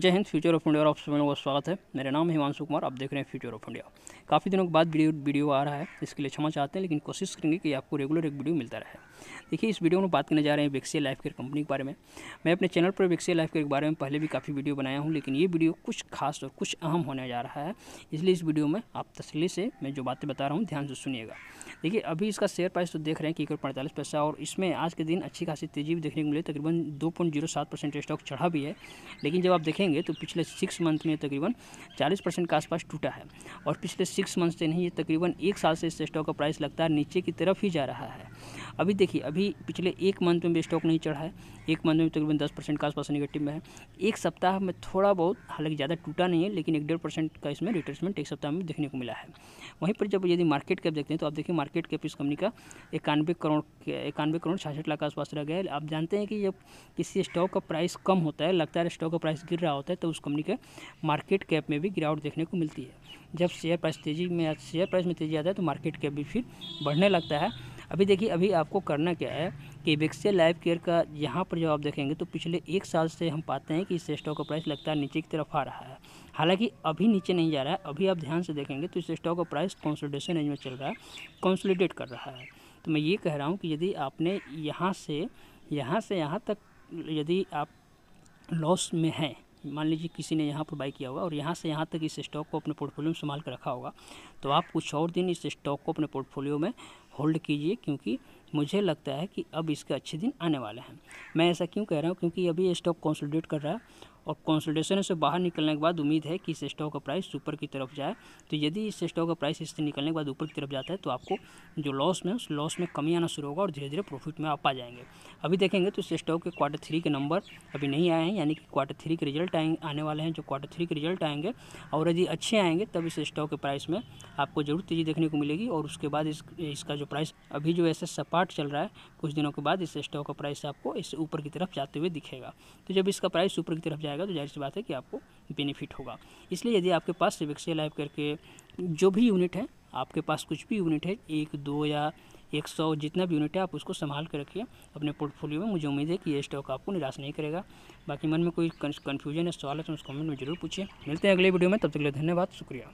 जय Hind future of India और आप सभी लोगों का स्वागत है मेरा नाम हिमांशु कुमार आप देख रहे हैं फ्यूचर ऑफ इंडिया काफ़ी दिनों के बाद वीडियो वीडियो आ रहा है इसके लिए क्षमा चाहते हैं लेकिन कोशिश करेंगे कि आपको रेगुलर एक वीडियो मिलता रहे देखिए इस वीडियो में बात करने जा रहे हैं वैक्सीय लाइफ केयर कंपनी के बारे में मैं अपने चैनल पर वेक्सिया लाइफ केयर के बारे में पहले भी काफ़ी वीडियो बनाया हूँ लेकिन ये वीडियो कुछ खास और कुछ अहम होने जा रहा है इसलिए इस वीडियो में आप तसली से मैं जो बातें बता रहा हूँ ध्यान से सुनिएगा देखिए अभी इसका शेयर प्राइस तो देख रहे हैं कि एक पैंतालीस पैसा और इसमें आज के दिन अच्छी खासी तेजी भी देखने को मिली तकरीबन दो पॉइंट जीरो सात परसेंट स्टॉक चढ़ा भी है लेकिन जब आप देखेंगे तो पिछले सिक्स मंथ में तकरीबन चालीस परसेंट के आसपास टूटा है और पिछले सिक्स मंथ से नहीं तकरीबन एक साल से इस स्टॉक का प्राइस लगातार नीचे की तरफ ही जा रहा है अभी देखिए अभी पिछले एक मंथ में भी स्टॉक नहीं चढ़ा है एक मंथ में तकरीबन दस परसेंट के आसपास निगेटिव में है एक सप्ताह में थोड़ा बहुत हालांकि ज़्यादा टूटा नहीं है लेकिन एक डेढ़ परसेंट का इसमें रिटर्समेंट एक सप्ताह में देखने को मिला है वहीं पर जब यदि मार्केट कैप देखते हैं तो आप देखिए मार्केट कैप इस कंपनी का इक्यानवे करोड़ इक्यानवे करोड़ छियासठ लाख के आसपास रह गया है आप जानते हैं कि जब किसी स्टॉक का प्राइस कम होता है लगता है स्टॉक का प्राइस गिर रहा होता है तो उस कंपनी के मार्केट कैप में भी गिरावट देखने को मिलती है जब शेयर प्राइस तेज़ी में शेयर प्राइस में तेज़ी आता है तो मार्केट कैप भी फिर बढ़ने लगता है अभी देखिए अभी आपको करना क्या है कि विक्सिया लाइफ केयर का यहाँ पर जब आप देखेंगे तो पिछले एक साल से हम पाते हैं कि इस स्टॉक का प्राइस लगता है नीचे की तरफ आ रहा है हालांकि अभी नीचे नहीं जा रहा है अभी आप ध्यान से देखेंगे तो इस स्टॉक का प्राइस कॉन्सोलिडेशन रेंज में चल रहा है कॉन्सोलिडेट कर रहा है तो मैं ये कह रहा हूँ कि यदि आपने यहाँ से यहाँ से यहाँ तक यदि आप लॉस में हैं मान लीजिए किसी ने यहाँ पर बाई किया होगा और यहाँ से यहाँ तक इस स्टॉक को अपने पोर्टफोलियो में संभाल कर रखा होगा तो आप कुछ और दिन इस स्टॉक को अपने पोर्टफोलियो में होल्ड कीजिए क्योंकि मुझे लगता है कि अब इसके अच्छे दिन आने वाले हैं मैं ऐसा क्यों कह रहा हूँ क्योंकि अभी ये स्टॉक कॉन्सोलिडेट कर रहा है और कॉन्सोलिडेशन से बाहर निकलने के बाद उम्मीद है कि इस स्टॉक का प्राइस ऊपर की तरफ जाए तो यदि इस स्टॉक का प्राइस इससे निकलने के बाद ऊपर की तरफ जाता है तो आपको जो लॉस में उस लॉस में कमी आना शुरू होगा और धीरे धीरे प्रॉफिट में आप आ जाएंगे अभी देखेंगे तो इस स्टॉक के क्वार्टर थ्री के नंबर अभी नहीं आए हैं यानी कि क्वार्टर थ्री के रिजल्ट आने वाले हैं जो क्वार्टर थ्री के रिजल्ट आएंगे और यदि अच्छे आएंगे तब इस स्टॉक के प्राइस में आपको जरूर तेज़ी देखने को मिलेगी और उसके बाद इस, इसका जो प्राइस अभी जो ऐसे सपाट चल रहा है कुछ दिनों के बाद इस स्टॉक का प्राइस आपको इस ऊपर की तरफ जाते हुए दिखेगा तो जब इसका प्राइस ऊपर की तरफ जाएगा तो जाहिर सी बात है कि आपको बेनिफिट होगा इसलिए यदि आपके पास विक्से लाइव करके जो भी यूनिट है आपके पास कुछ भी यूनिट है एक दो या एक सौ जितना भी यूनिट है आप उसको संभाल के रखिए अपने पोर्टफोलियो में मुझे उम्मीद है कि ये स्टॉक आपको निराश नहीं करेगा बाकी मन में कोई कन्फ्यूजन है सवाल है तो उस कमेंट में जरूर पूछिए मिलते हैं अगले वीडियो में तब तक के लिए धन्यवाद शुक्रिया